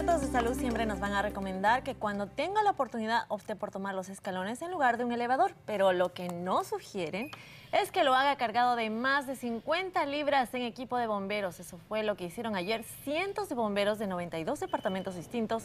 expertos de salud siempre nos van a recomendar que cuando tenga la oportunidad opte por tomar los escalones en lugar de un elevador, pero lo que no sugieren es que lo haga cargado de más de 50 libras en equipo de bomberos. Eso fue lo que hicieron ayer cientos de bomberos de 92 departamentos distintos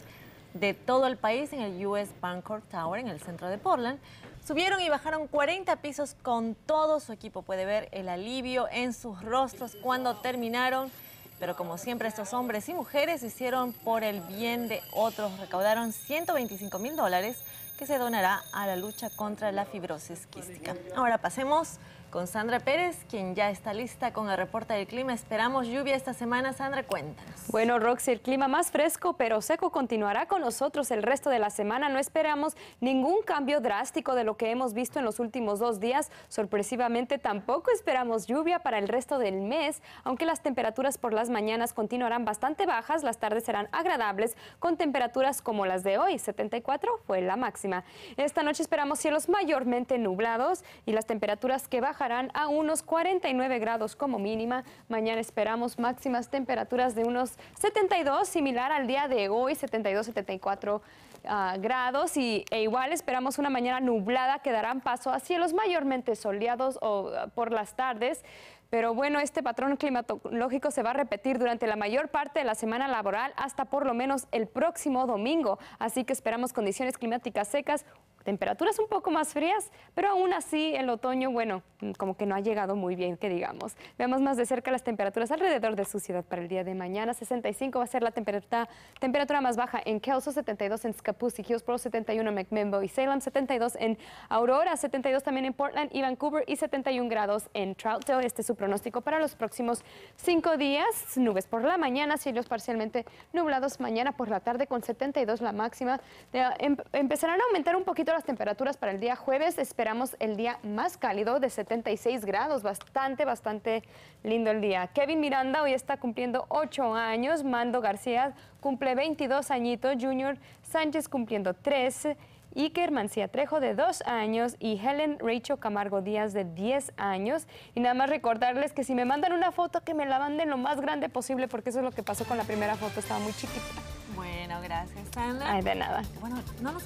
de todo el país en el US Bancorp Tower en el centro de Portland. Subieron y bajaron 40 pisos con todo su equipo. Puede ver el alivio en sus rostros cuando terminaron pero como siempre, estos hombres y mujeres hicieron por el bien de otros. Recaudaron 125 mil dólares que se donará a la lucha contra la fibrosis quística. Ahora pasemos con Sandra Pérez, quien ya está lista con el reporte del clima. Esperamos lluvia esta semana. Sandra, cuéntanos. Bueno, Roxy, el clima más fresco pero seco continuará con nosotros el resto de la semana. No esperamos ningún cambio drástico de lo que hemos visto en los últimos dos días. Sorpresivamente tampoco esperamos lluvia para el resto del mes, aunque las temperaturas por las mañanas continuarán bastante bajas, las tardes serán agradables con temperaturas como las de hoy. 74 fue la máxima. Esta noche esperamos cielos mayormente nublados y las temperaturas que bajarán a unos 49 grados como mínima. Mañana esperamos máximas temperaturas de unos 72, similar al día de hoy, 72, 74 ah, grados y, e igual esperamos una mañana nublada que darán paso a cielos mayormente soleados o ah, por las tardes pero bueno, este patrón climatológico se va a repetir durante la mayor parte de la semana laboral hasta por lo menos el próximo domingo. Así que esperamos condiciones climáticas secas temperaturas un poco más frías, pero aún así el otoño, bueno, mm, como que no ha llegado muy bien, que digamos. Veamos más de cerca las temperaturas alrededor de su ciudad para el día de mañana. 65 va a ser la temperatura, temperatura más baja en Kelso, 72 en y Hillsborough, 71 en McMembo y Salem, 72 en Aurora, 72 también en Portland y Vancouver y 71 grados en Troutdale. Este es su pronóstico para los próximos cinco días. Nubes por la mañana, cielos parcialmente nublados mañana por la tarde con 72 la máxima. Em, empezarán a aumentar un poquito las temperaturas para el día jueves, esperamos el día más cálido de 76 grados, bastante, bastante lindo el día. Kevin Miranda hoy está cumpliendo 8 años, Mando García cumple 22 añitos, Junior Sánchez cumpliendo 3, Iker Mancía Trejo de 2 años y Helen Rachel Camargo Díaz de 10 años. Y nada más recordarles que si me mandan una foto, que me la manden lo más grande posible, porque eso es lo que pasó con la primera foto, estaba muy chiquita. Bueno, gracias, Sandra. Ay, de nada. Bueno, no